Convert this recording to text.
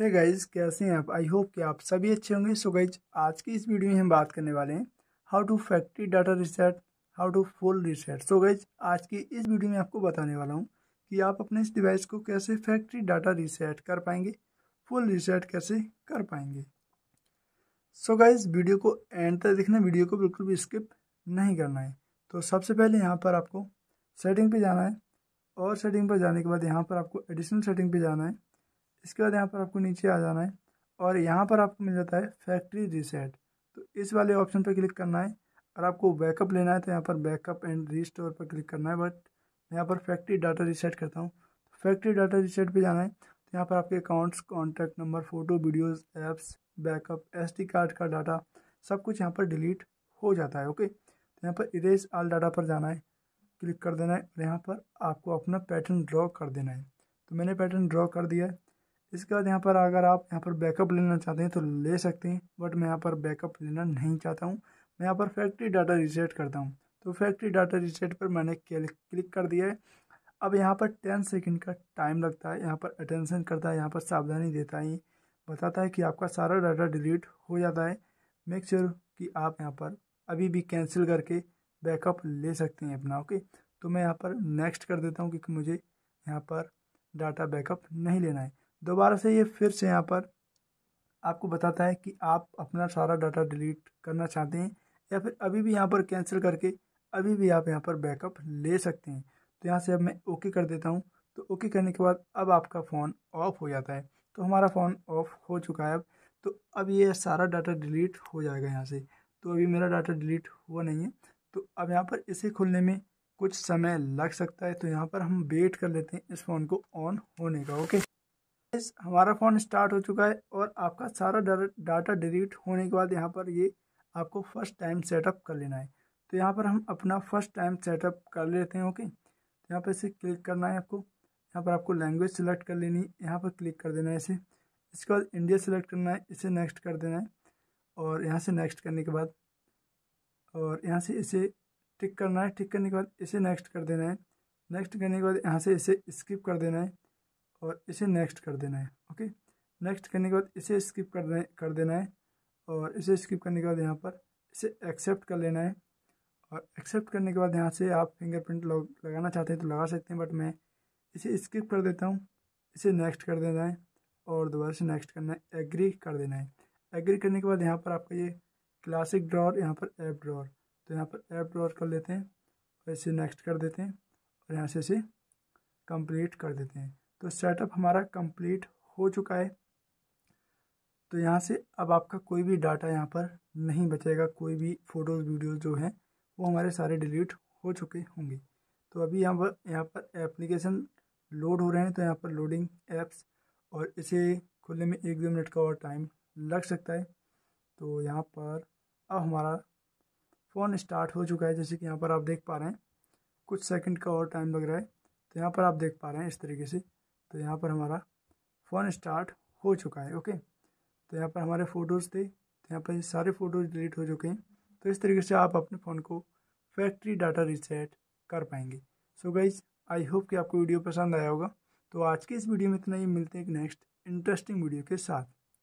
है hey guys कैसे हैं आप आई होप कि आप सभी अच्छे होंगे सो गाइज आज की इस वीडियो में हम बात करने वाले हैं how to factory data reset how to full reset so guys आज की इस वीडियो में आपको बताने वाला हूँ कि आप अपने इस डिवाइस को कैसे फैक्ट्री डाटा रिसेट कर पाएंगे फुल रिसेट कैसे कर पाएंगे सो so गाइज वीडियो को एंड तक देखना वीडियो को बिल्कुल भी स्किप नहीं करना है तो सबसे पहले यहाँ पर आपको सेटिंग पर जाना है और सेटिंग पर जाने के बाद यहाँ पर आपको एडिशनल सेटिंग पर जाना है इसके बाद यहाँ पर आपको नीचे आ जाना है और यहाँ पर आपको मिल जाता है फैक्ट्री रीसेट तो इस वाले ऑप्शन पर क्लिक करना है और आपको बैकअप लेना है तो यहाँ पर बैकअप एंड रीस्टोर पर क्लिक करना है बट यहाँ पर फैक्ट्री डाटा रीसेट करता हूँ फैक्ट्री डाटा रीसेट पे जाना है तो यहाँ पर आपके accounts contact number photo videos apps backup S card का डाटा सब कुछ यहाँ पर डिलीट हो जाता है ओके तो यहाँ पर इरेज आल डाटा पर जाना है क्लिक कर देना है और यहाँ पर आपको अपना पैटर्न ड्रॉ कर देना है तो मैंने पैटर्न ड्रॉ कर दिया है इसके बाद यहाँ पर अगर आप यहाँ पर बैकअप लेना चाहते हैं तो ले सकते हैं बट मैं यहाँ पर बैकअप लेना नहीं चाहता हूँ मैं यहाँ पर फैक्ट्री डाटा रीसेट करता हूँ तो फैक्ट्री डाटा रीसेट पर मैंने क्लिक कर दिया है अब यहाँ पर टेन सेकेंड का टाइम लगता है यहाँ पर अटेंशन करता है यहाँ पर सावधानी देता है बताता है कि आपका सारा डाटा डिलीट हो जाता है मेक श्योर कि आप यहाँ पर अभी भी कैंसिल करके बैकअप ले सकते हैं अपना ओके तो मैं यहाँ पर नेक्स्ट कर देता हूँ क्योंकि मुझे यहाँ पर डाटा बैकअप नहीं लेना है दोबारा से ये फिर से यहाँ पर आपको बताता है कि आप अपना सारा डाटा डिलीट करना चाहते हैं या फिर अभी भी यहाँ पर कैंसिल करके अभी भी आप यहाँ पर बैकअप ले सकते हैं तो यहाँ से अब मैं ओके कर देता हूँ तो ओके करने के बाद अब आपका फ़ोन ऑफ हो जाता है तो हमारा फ़ोन ऑफ हो चुका है अब तो अब ये सारा डाटा डिलीट हो जाएगा यहाँ से तो अभी मेरा डाटा डिलीट हुआ नहीं है तो अब यहाँ पर इसे खुलने में कुछ समय लग सकता है तो यहाँ पर हम वेट कर लेते हैं इस फ़ोन को ऑन होने का ओके हमारा फ़ोन स्टार्ट हो चुका है और आपका सारा डाटा डिलीट होने के बाद यहाँ पर ये आपको फ़र्स्ट टाइम सेटअप कर लेना है तो यहाँ पर हम अपना फ़र्स्ट टाइम सेटअप कर लेते हैं ओके तो यहाँ पर इसे क्लिक करना है आपको यहाँ पर आपको लैंग्वेज सेलेक्ट कर लेनी है यहाँ पर क्लिक कर देना है इसे इसके बाद इंडिया सेलेक्ट करना है इसे नेक्स्ट कर देना है और यहाँ से नेक्स्ट करने के बाद और यहाँ से इसे टिक करना है टिक करने के बाद इसे नेक्स्ट कर देना है नेक्स्ट करने के बाद यहाँ से इसे स्किप कर देना है और इसे नेक्स्ट कर देना है ओके नेक्स्ट करने के बाद इसे स्किप कर दे कर देना है और इसे स्किप करने के बाद यहाँ पर इसे एक्सेप्ट कर लेना है और एक्सेप्ट करने के बाद यहाँ से आप फिंगरप्रिंट लगाना चाहते हैं तो लगा सकते हैं बट मैं इसे स्किप कर देता हूँ इसे नेक्स्ट कर देना है और दोबारा से नेक्स्ट करना है एग्री कर देना है एग्री करने के बाद यहाँ पर आपका ये क्लासिक ड्रॉर यहाँ पर ऐप ड्रॉर तो यहाँ पर ऐप ड्रॉर कर लेते हैं और इसे नेक्स्ट कर देते हैं और यहाँ से इसे कंप्लीट कर देते हैं तो सेटअप हमारा कंप्लीट हो चुका है तो यहाँ से अब आपका कोई भी डाटा यहाँ पर नहीं बचेगा कोई भी फ़ोटोज़ वीडियोज़ जो हैं वो हमारे सारे डिलीट हो चुके होंगे तो अभी यहाँ पर यहाँ पर एप्लीकेशन लोड हो रहे हैं तो यहाँ पर लोडिंग एप्स और इसे खुलने में एक दो मिनट का और टाइम लग सकता है तो यहाँ पर अब हमारा फ़ोन स्टार्ट हो चुका है जैसे कि यहाँ पर आप देख पा रहे हैं कुछ सेकंड का और टाइम लग रहा है तो यहाँ पर आप देख पा रहे हैं इस तरीके से तो यहाँ पर हमारा फ़ोन स्टार्ट हो चुका है ओके तो यहाँ पर हमारे फ़ोटोज़ थे तो यहाँ पर सारे फ़ोटोज़ डिलीट हो चुके हैं तो इस तरीके से आप अपने फ़ोन को फैक्ट्री डाटा रीसेट कर पाएंगे सो गाइज आई होप कि आपको वीडियो पसंद आया होगा तो आज के इस वीडियो में इतना ही मिलते हैं एक नेक्स्ट इंटरेस्टिंग वीडियो के साथ